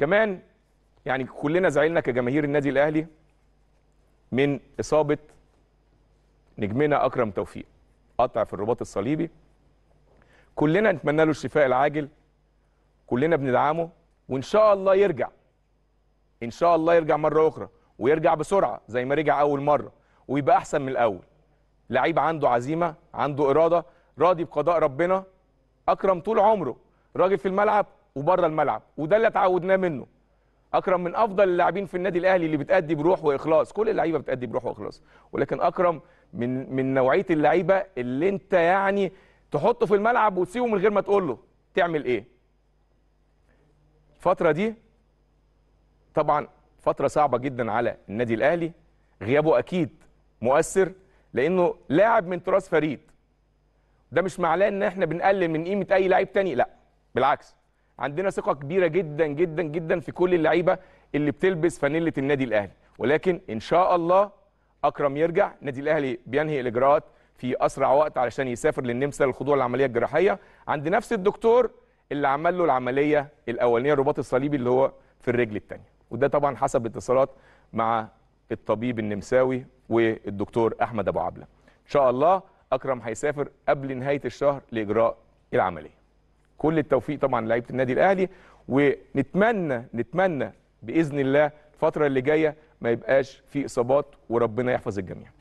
كمان يعني كلنا زعلنا كجماهير النادي الاهلي من اصابه نجمنا اكرم توفيق قطع في الرباط الصليبي كلنا نتمنى له الشفاء العاجل كلنا بندعمه وان شاء الله يرجع ان شاء الله يرجع مره اخرى ويرجع بسرعه زي ما رجع اول مره ويبقى احسن من الاول لعيب عنده عزيمه عنده اراده راضي بقضاء ربنا اكرم طول عمره راجل في الملعب وبره الملعب وده اللي اتعودناه منه اكرم من افضل اللاعبين في النادي الاهلي اللي بتادي بروح واخلاص كل اللعيبه بتادي بروح واخلاص ولكن اكرم من من نوعيه اللعيبه اللي انت يعني تحطه في الملعب وتسيبه من غير ما تقول له تعمل ايه الفتره دي طبعا فتره صعبه جدا على النادي الاهلي غيابه اكيد مؤثر لانه لاعب من تراث فريد ده مش معناه ان احنا بنقلل من قيمه اي لعيب تاني لا بالعكس عندنا ثقه كبيره جدا جدا جدا في كل اللعيبه اللي بتلبس فانيله النادي الاهلي ولكن ان شاء الله اكرم يرجع النادي الاهلي بينهي الاجراءات في اسرع وقت علشان يسافر للنمسا للخضوع للعمليه الجراحيه عند نفس الدكتور اللي عمل له العمليه الاولانيه الرباط الصليبي اللي هو في الرجل الثانيه وده طبعا حسب اتصالات مع الطبيب النمساوي والدكتور احمد ابو عبله ان شاء الله اكرم هيسافر قبل نهايه الشهر لاجراء العمليه كل التوفيق طبعا لعيبه النادي الاهلي ونتمنى نتمنى باذن الله الفتره اللي جايه ما يبقاش في اصابات وربنا يحفظ الجميع